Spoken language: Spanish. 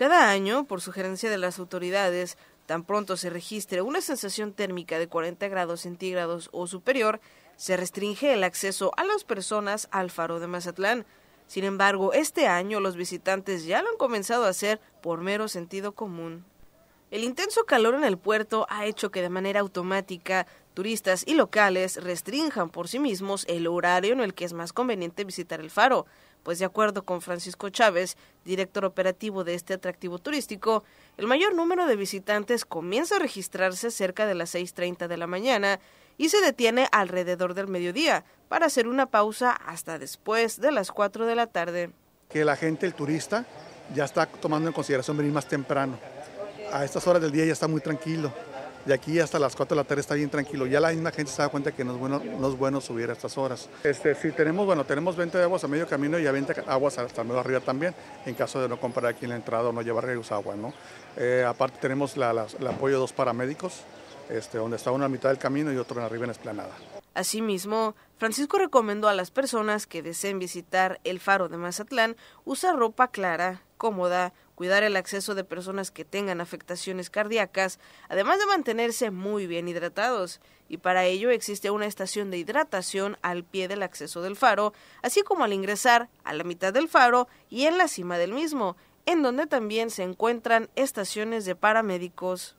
Cada año, por sugerencia de las autoridades, tan pronto se registre una sensación térmica de 40 grados centígrados o superior, se restringe el acceso a las personas al faro de Mazatlán. Sin embargo, este año los visitantes ya lo han comenzado a hacer por mero sentido común. El intenso calor en el puerto ha hecho que de manera automática turistas y locales restrinjan por sí mismos el horario en el que es más conveniente visitar el faro, pues de acuerdo con Francisco Chávez, director operativo de este atractivo turístico, el mayor número de visitantes comienza a registrarse cerca de las 6.30 de la mañana y se detiene alrededor del mediodía para hacer una pausa hasta después de las 4 de la tarde. Que la gente, el turista, ya está tomando en consideración venir más temprano a estas horas del día ya está muy tranquilo. De aquí hasta las 4 de la tarde está bien tranquilo. Ya la misma gente se da cuenta que no es bueno, subir a estas horas. Este, si tenemos, bueno, tenemos 20 de aguas a medio camino y a 20 aguas hasta medio arriba también, en caso de no comprar aquí en la entrada o no llevar agua agua ¿no? Eh, aparte tenemos el apoyo de dos paramédicos, este, donde está uno a mitad del camino y otro en arriba en esplanada. Asimismo, Francisco recomendó a las personas que deseen visitar el faro de Mazatlán usar ropa clara, cómoda, cuidar el acceso de personas que tengan afectaciones cardíacas, además de mantenerse muy bien hidratados. Y para ello existe una estación de hidratación al pie del acceso del faro, así como al ingresar a la mitad del faro y en la cima del mismo, en donde también se encuentran estaciones de paramédicos.